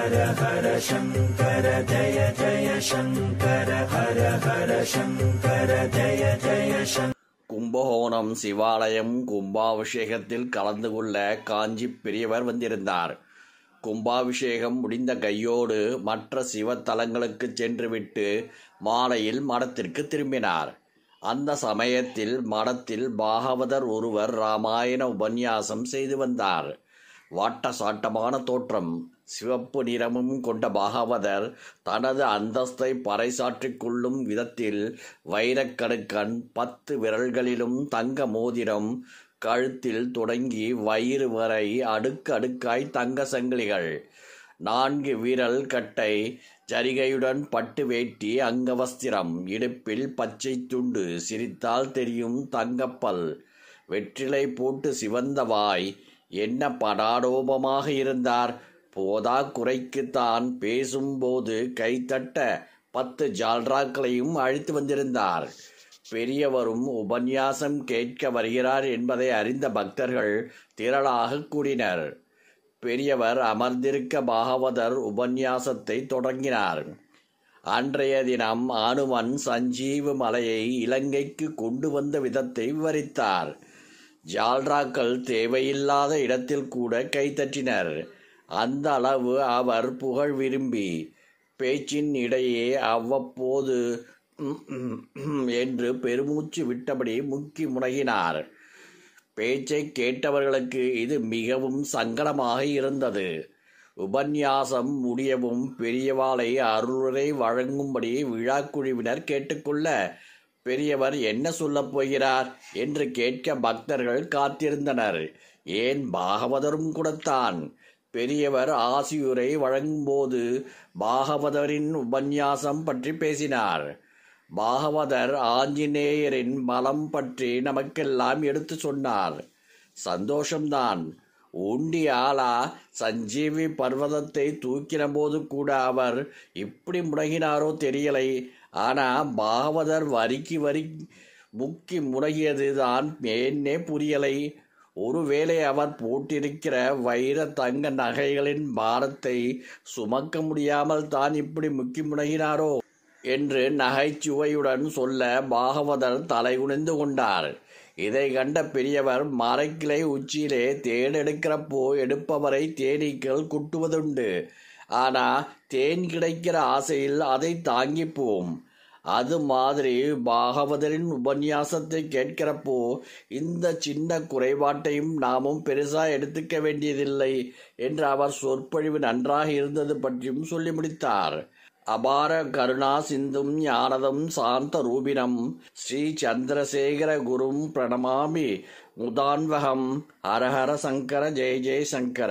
ஹர ஹர சங்கர ஜய ஜய சங்கர ஹர ஹர சங்கர ஜய ஜய சங்கர கும்பகோணம் சிவாலயம் கும்பாபிஷேகத்தில் கலந்து கொள்ள காஞ்சி பெரியவர் வந்திருந்தார் கும்பாபிஷேகம் முடிந்த கையோடு மற்ற சிவத்தலங்களுக்கு சென்றுவிட்டு மாலையில் மடத்திற்கு திரும்பினார் அந்த சமயத்தில் மடத்தில் பாகவதர் ஒருவர் ராமாயண உபன்யாசம் செய்து வந்தார் வாட்ட சாட்டமான தோற்றம் சிவப்பு நிறமும் கொண்ட பாகவதர் தனது அந்தஸ்தை பறைசாற்றிக் கொள்ளும் விதத்தில் வைரக்கடுக்கண் பத்து விரல்களிலும் தங்க மோதிரம் கழுத்தில் தொடங்கி வயிறு வரை அடுக்கு அடுக்காய் தங்க சங்கிலிகள் நான்கு விரல் கட்டை ஜரிகையுடன் பட்டு வேட்டி அங்கவஸ்திரம் இடுப்பில் பச்சை துண்டு சிரித்தால் தெரியும் தங்கப்பல் வெற்றிலை போட்டு சிவந்த வாய் என்ன படாடோபமாக இருந்தார் போதா குறைக்குத்தான் பேசும்போது கைத்தட்ட பத்து ஜால்ராக்களையும் அழைத்து வந்திருந்தார் பெரியவரும் உபன்யாசம் கேட்க வருகிறார் என்பதை அறிந்த பக்தர்கள் திரளாக கூடினர் பெரியவர் அமர்ந்திருக்க பாகவதர் உபன்யாசத்தை தொடங்கினார் அன்றைய தினம் அனுமன் சஞ்சீவ மலையை இலங்கைக்கு கொண்டு வந்த விதத்தை விவரித்தார் ஜால்ராக்கள் தேவையில்லாத இடத்தில் கூட கைத்தட்டினர் அந்த அளவு அவர் புகழ் விரும்பி பேச்சின் இடையே அவ்வப்போது என்று பெருமூச்சு விட்டபடி முக்கி முனகினார் பேச்சை கேட்டவர்களுக்கு இது மிகவும் சங்கடமாக இருந்தது உபன்யாசம் முடியவும் பெரியவாளை அருளுரை வழங்கும்படி விழாக்குழுவினர் கேட்டுக்கொள்ள பெரியவர் என்ன சொல்லப் போகிறார் என்று கேட்க பக்தர்கள் காத்திருந்தனர் ஏன் பாகவதரும் கூடத்தான் பெரியவர் ஆசியுரை வழங்கும்போது பாகவதரின் உபன்யாசம் பற்றி பேசினார் பாகவதர் ஆஞ்சநேயரின் பலம் பற்றி நமக்கெல்லாம் எடுத்து சொன்னார் சந்தோஷம்தான் ஊண்டி ஆளா சஞ்சீவி பர்வதத்தை தூக்கின போது கூட அவர் இப்படி முடகினாரோ தெரியலை ஆனால் பாகவதர் வரிக்கு வரி முக்கி முடகியது தான் புரியலை ஒருவேளை அவர் போட்டிருக்கிற வைர தங்க நகைகளின் பாரத்தை சுமக்க முடியாமல் தான் இப்படி முக்கி முனைகிறாரோ என்று நகைச்சுவையுடன் சொல்ல பாகவதர் தலைகுனிந்து கொண்டார் இதை கண்ட பெரியவர் மரக்கிளை உச்சியிலே போ எடுப்பவரை தேனீக்கள் குட்டுவதுண்டு ஆனா தேன் கிடைக்கிற ஆசையில் அதை தாங்கிப்போம் அது மாதிரி பாகவதரின் உபன்யாசத்தை கேட்கிறப்போ இந்த சின்ன குறைபாட்டையும் நாமும் பெருசா எடுத்துக்க வேண்டியதில்லை என்று அவர் சொற்பொழிவு நன்றாக இருந்தது பற்றியும் சொல்லி முடித்தார் அபார கருணா சிந்தும் ஞானதம் சாந்த ரூபினம் ஸ்ரீ சந்திரசேகர குரும் பிரணமாமி முதான்வகம் ஹரஹர சங்கர ஜெய ஜெய சங்கர